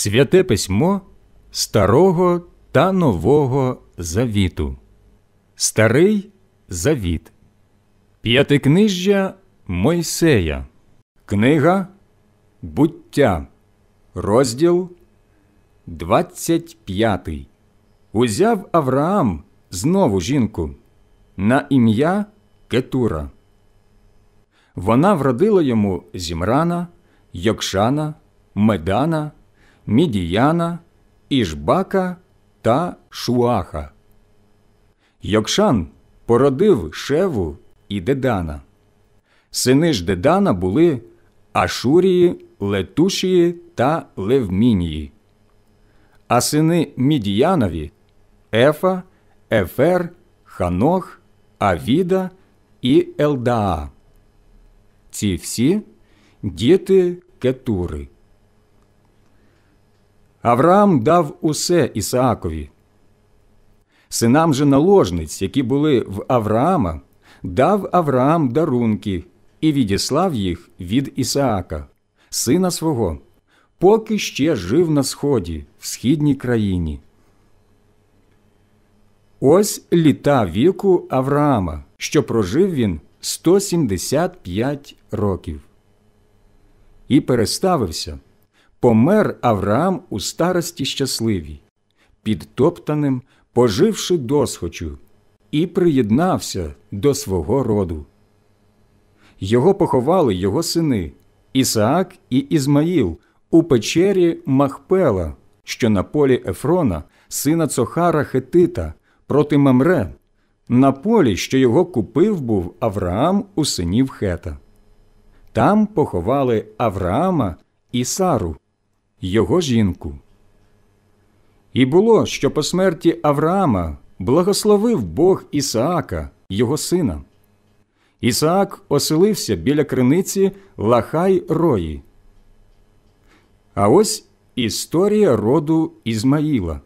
Святе письмо Старого та Нового Завіту, Старий Завіт, П'ятикнижжя Мойсея, Книга Буття, розділ 25. Узяв Авраам знову жінку на ім'я Кетура. Вона вродила йому Зімрана, Йокшана, Медана. Мідіяна, Ішбака та Шуаха. Йокшан породив Шеву і Дедана. Сини ж Дедана були Ашурії, Летушії та Левмінії. А сини Мідіянові Ефа, Ефер, Ханох, Авіда і Елдаа. Ці всі діти Кетури. Авраам дав усе Ісаакові. Синам же наложниць, які були в Авраама, дав Авраам дарунки і відіслав їх від Ісаака, сина свого, поки ще жив на сході, в східній країні. Ось літа віку Авраама, що прожив він 175 років. І переставився помер Авраам у старості щасливій, підтоптаним, поживши досхочу, і приєднався до свого роду. Його поховали його сини Ісаак і Ізмаїл у печері Махпела, що на полі Ефрона, сина Цохара Хетита, проти Мемре, на полі, що його купив був Авраам у синів Хета. Там поховали Авраама і Сару його жінку. І було, що по смерті Авраама благословив Бог Ісаака, його сина. Ісаак оселився біля криниці Лахай Рої. А ось історія роду Ізмаїла,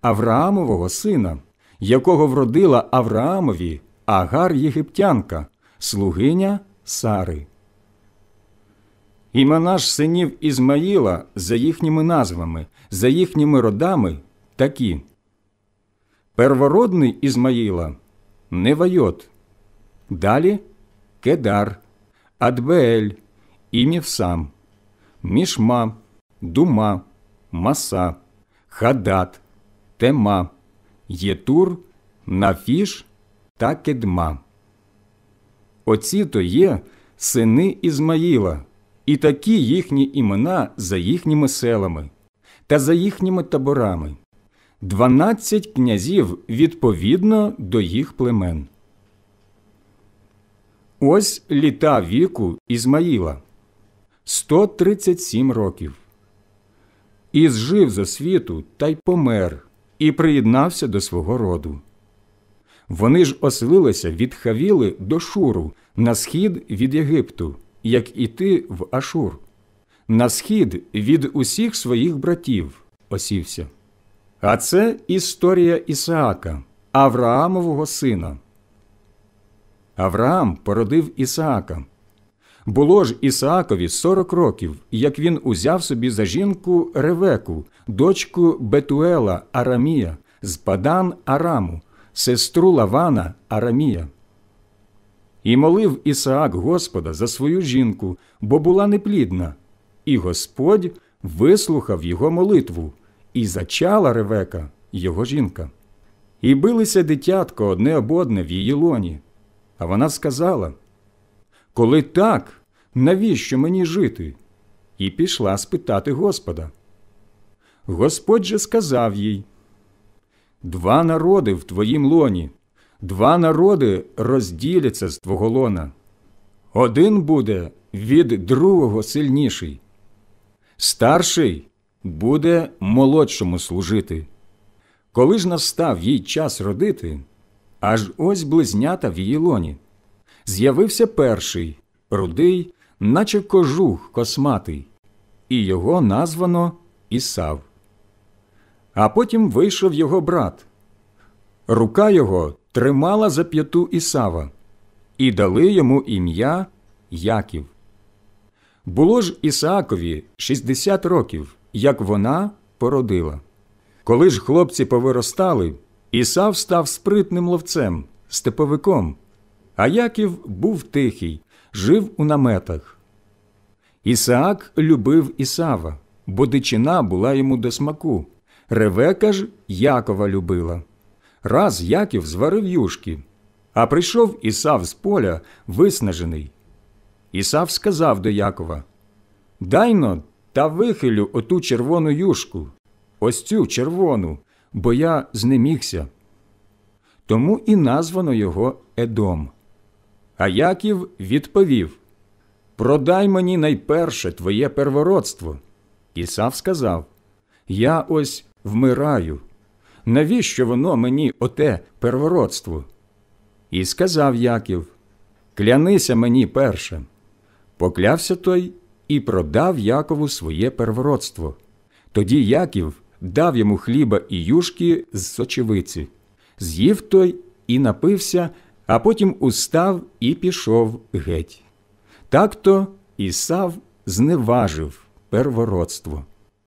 Авраамового сина, якого вродила Авраамові Агар Єгиптянка, слугиня Сари. Імена ж синів Ізмаїла за їхніми назвами, за їхніми родами такі. Первородний Ізмаїла Невайот, далі Кедар, Адбеель, Імівсам, Мішма, Дума, Маса, Хадат, Тема, Єтур, Нафіш та Кедма. Оці то є сини Ізмаїла і такі їхні імена за їхніми селами та за їхніми таборами, дванадцять князів відповідно до їх племен. Ось літа віку Ізмаїла 137 років. І зжив за світу та й помер, і приєднався до свого роду. Вони ж оселилися від Хавіли до Шуру на схід від Єгипту як іти в Ашур, на схід від усіх своїх братів осівся. А це історія Ісаака, Авраамового сина. Авраам породив Ісаака. Було ж Ісаакові 40 років, як він узяв собі за жінку Ревеку, дочку Бетуела Арамія, з Падан Араму, сестру Лавана Арамія. І молив Ісаак Господа за свою жінку, бо була неплідна. І Господь вислухав його молитву, і зачала ревека, його жінка. І билися дитятко одне об одне в її лоні. А вона сказала Коли так, навіщо мені жити? І пішла спитати Господа. Господь же сказав їй Два народи в твоїм лоні, Два народи розділяться з твого лона. Один буде від другого сильніший, старший буде молодшому служити. Коли ж настав їй час родити, аж ось близнята в її лоні. З'явився перший рудий, наче кожух косматий, і його названо Ісав. А потім вийшов його брат. Рука його тримала за п'яту Ісава, і дали йому ім'я Яків. Було ж Ісаакові 60 років, як вона породила. Коли ж хлопці повиростали, Ісав став спритним ловцем, степовиком, а Яків був тихий, жив у наметах. Ісаак любив Ісава, бо дичина була йому до смаку. Ревека ж Якова любила. Раз Яків зварив юшки, а прийшов Ісав з поля, виснажений. Ісав сказав до Якова Дайно та вихилю оту червону юшку, ось цю червону, бо я знемігся. Тому і названо його Едом. А Яків відповів Продай мені найперше твоє первородство. Ісав сказав Я ось вмираю навіщо воно мені оте первородство? І сказав Яків Клянися мені перше. Поклявся той і продав Якову своє первородство. Тоді Яків дав йому хліба і юшки з сочевиці, з'їв той і напився, а потім устав і пішов геть. Так то Ісав зневажив первородство.